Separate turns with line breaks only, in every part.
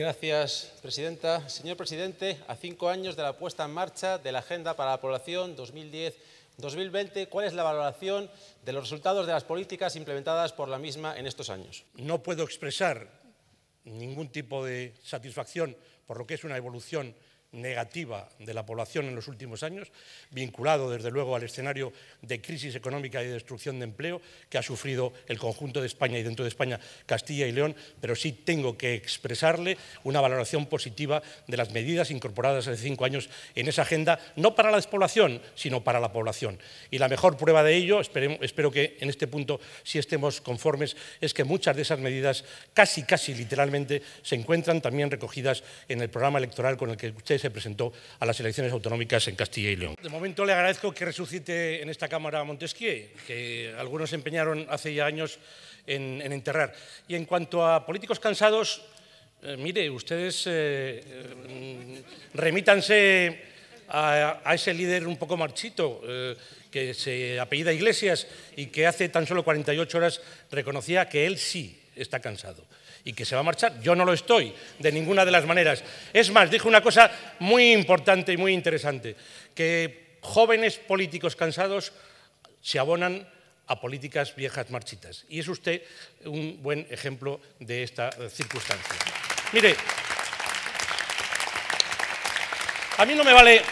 Gracias, presidenta. Señor presidente, a cinco años de la puesta en marcha de la Agenda para la Población 2010-2020, ¿cuál es la valoración de los resultados de las políticas implementadas por la misma en estos años? No puedo expresar ningún tipo de satisfacción por lo que es una evolución negativa de la población en los últimos años, vinculado desde luego al escenario de crisis económica y de destrucción de empleo que ha sufrido el conjunto de España y dentro de España Castilla y León, pero sí tengo que expresarle una valoración positiva de las medidas incorporadas hace cinco años en esa agenda, no para la despoblación, sino para la población. Y la mejor prueba de ello, espero que en este punto si estemos conformes, es que muchas de esas medidas casi, casi literalmente se encuentran también recogidas en en el programa electoral con el que usted se presentó a las elecciones autonómicas en Castilla y León. De momento le agradezco que resucite en esta Cámara Montesquieu, que algunos empeñaron hace ya años en, enterrar. Y en cuanto a políticos cansados, eh, mire, ustedes eh, mm, remítanse a, a, ese líder un poco marchito eh, que se apellida Iglesias y que hace tan solo 48 horas reconocía que él sí está cansado y que se va a marchar. Yo no lo estoy, de ninguna de las maneras. Es más, dijo una cosa muy importante y muy interesante, que jóvenes políticos cansados se abonan a políticas viejas marchitas. Y es usted un buen ejemplo de esta circunstancia. Mire, a mí no me vale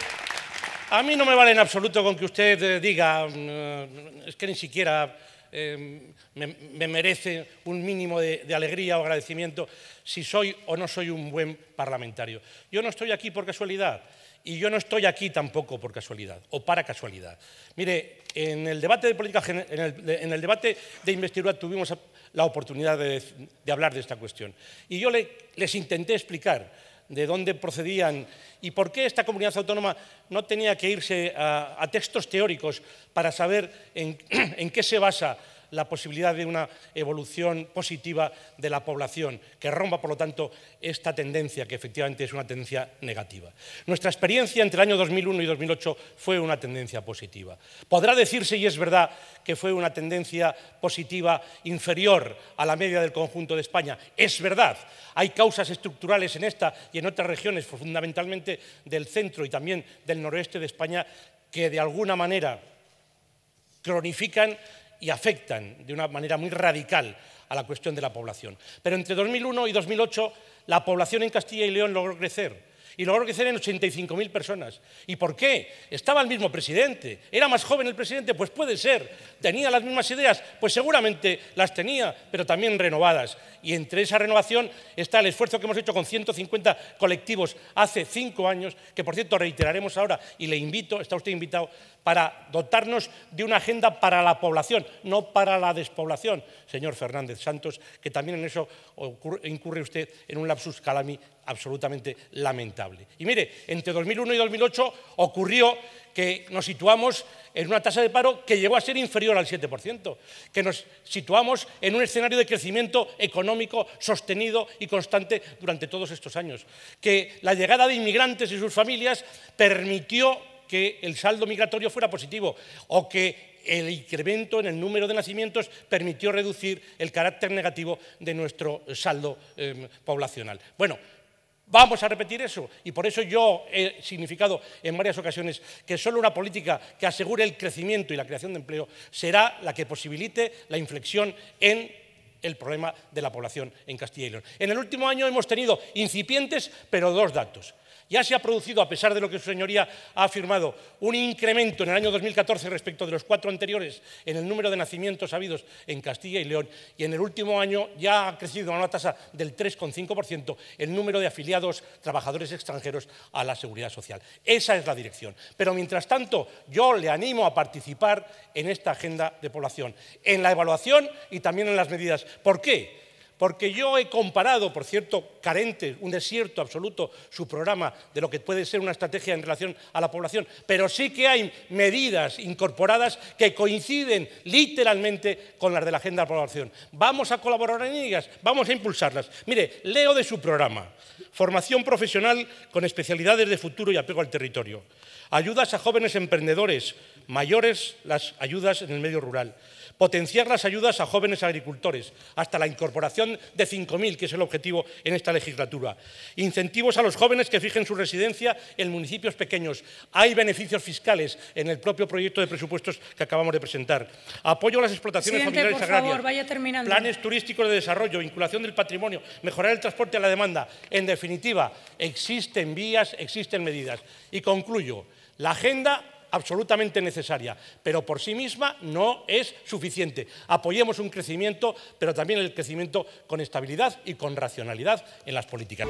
a mí no me vale en absoluto con que usted eh, diga, mm, es que ni siquiera Em, me, merece un mínimo de, alegría o agradecimiento si soy o no soy un buen parlamentario. Yo no estoy aquí por casualidad y yo no estoy aquí tampoco por casualidad o para casualidad. Mire, en el debate de política en el, debate de investidura tuvimos la oportunidad de, hablar de esta cuestión y yo les intenté explicar de dónde procedían y por qué esta comunidad autónoma no tenía que irse a, textos teóricos para saber en qué se basa la posibilidad de una evolución positiva de la población, que rompa, por lo tanto, esta tendencia, que efectivamente es una tendencia negativa. Nuestra experiencia entre el año 2001 y 2008 fue una tendencia positiva. Podrá decirse, y es verdad, que fue una tendencia positiva inferior a la media del conjunto de España. Es verdad, hay causas estructurales en esta y en otras regiones, fundamentalmente del centro y también del noroeste de España, que de alguna manera cronifican y afectan de una manera muy radical a la cuestión de la población. Pero entre 2001 y 2008 la población en Castilla y León logró crecer y logró crecer en 85.000 personas. ¿Y por qué? Estaba el mismo presidente. ¿Era más joven el presidente? Pues puede ser. ¿Tenía las mismas ideas? Pues seguramente las tenía, pero también renovadas. Y entre esa renovación está el esfuerzo que hemos hecho con 150 colectivos hace cinco años, que por cierto reiteraremos ahora y le invito, está usted invitado, para dotarnos de una agenda para la población, no para la despoblación, señor Fernández Santos, que también en eso incurre usted en un lapsus calami absolutamente lamentable. Y mire, entre 2001 y 2008 ocurrió que nos situamos en una tasa de paro que llegó a ser inferior al 7%, que nos situamos en un escenario de crecimiento económico sostenido y constante durante todos estos años, que la llegada de inmigrantes y sus familias permitió que el saldo migratorio fuera positivo o que el incremento en el número de nacimientos permitió reducir el carácter negativo de nuestro saldo em, poblacional. Bueno, Vamos a repetir eso. Y por eso yo he significado en varias ocasiones que solo una política que asegure el crecimiento y la creación de empleo será la que posibilite la inflexión en el problema de la población en Castilla y León. En el último año hemos tenido incipientes, pero dos datos. Ya se ha producido, a pesar de lo que su señoría ha afirmado, un incremento en el año 2014 respecto de los cuatro anteriores en el número de nacimientos habidos en Castilla y León y en el último año ya ha crecido a una tasa del 3,5% el número de afiliados trabajadores extranjeros a la seguridad social. Esa es la dirección. Pero mientras tanto, yo le animo a participar en esta agenda de población, en la evaluación y también en las medidas. ¿Por qué? porque yo he comparado, por cierto, carente, un desierto absoluto, su programa de lo que puede ser una estrategia en relación a la población, pero sí que hay medidas incorporadas que coinciden literalmente con las de la agenda de la población. Vamos a colaborar en ellas, vamos a impulsarlas. Mire, leo de su programa, formación profesional con especialidades de futuro y apego al territorio, ayudas a jóvenes emprendedores, mayores las ayudas en el medio rural Potenciar las ayudas a jóvenes agricultores, hasta la incorporación de 5.000, que es el objetivo en esta legislatura. Incentivos a los jóvenes que fijen su residencia en municipios pequeños. Hay beneficios fiscales en el propio proyecto de presupuestos que acabamos de presentar. Apoyo a las explotaciones familiares agrarias. Planes turísticos de desarrollo, vinculación del patrimonio, mejorar el transporte a la demanda. En definitiva, existen vías, existen medidas. Y concluyo. La agenda absolutamente necesaria, pero por sí misma no es suficiente. Apoyemos un crecimiento, pero también el crecimiento con estabilidad y con racionalidad en las políticas.